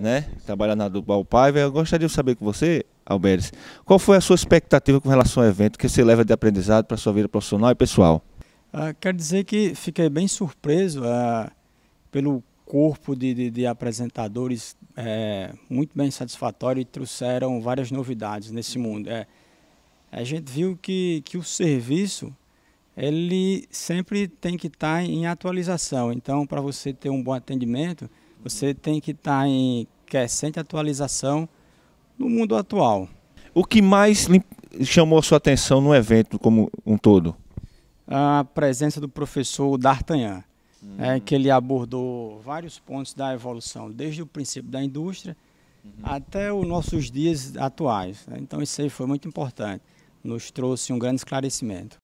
né? Trabalhar na Dubai Paiva. Eu gostaria de saber com você, Alberes, qual foi a sua expectativa com relação ao evento que você leva de aprendizado para a sua vida profissional e pessoal? Ah, quero dizer que fiquei bem surpreso ah, pelo corpo de, de, de apresentadores é, muito bem satisfatório e trouxeram várias novidades nesse mundo. É, a gente viu que, que o serviço ele sempre tem que estar tá em atualização. Então, para você ter um bom atendimento, você tem que estar tá em crescente atualização no mundo atual. O que mais chamou a sua atenção no evento como um todo? A presença do professor D'Artagnan, uhum. é, que ele abordou vários pontos da evolução, desde o princípio da indústria uhum. até os nossos dias atuais. Né. Então, isso aí foi muito importante. Nos trouxe um grande esclarecimento.